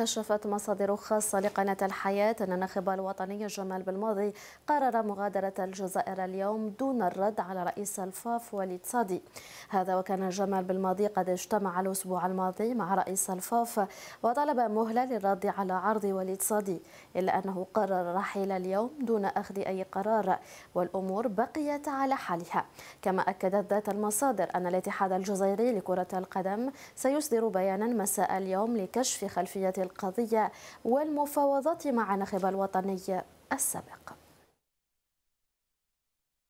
كشفت مصادر خاصة لقناة الحياة أن الناخب الوطني جمال بالماضي قرر مغادرة الجزائر اليوم دون الرد على رئيس الفاف وليد صادي هذا وكان جمال بالماضي قد اجتمع الأسبوع الماضي مع رئيس الفاف وطلب مهلة للرد على عرض وليد صادي إلا أنه قرر رحيل اليوم دون أخذ أي قرار والأمور بقيت على حالها كما أكدت ذات المصادر أن الاتحاد الجزائري لكرة القدم سيصدر بيانا مساء اليوم لكشف خلفية القضية والمفاوضات مع ناخب الوطني السابق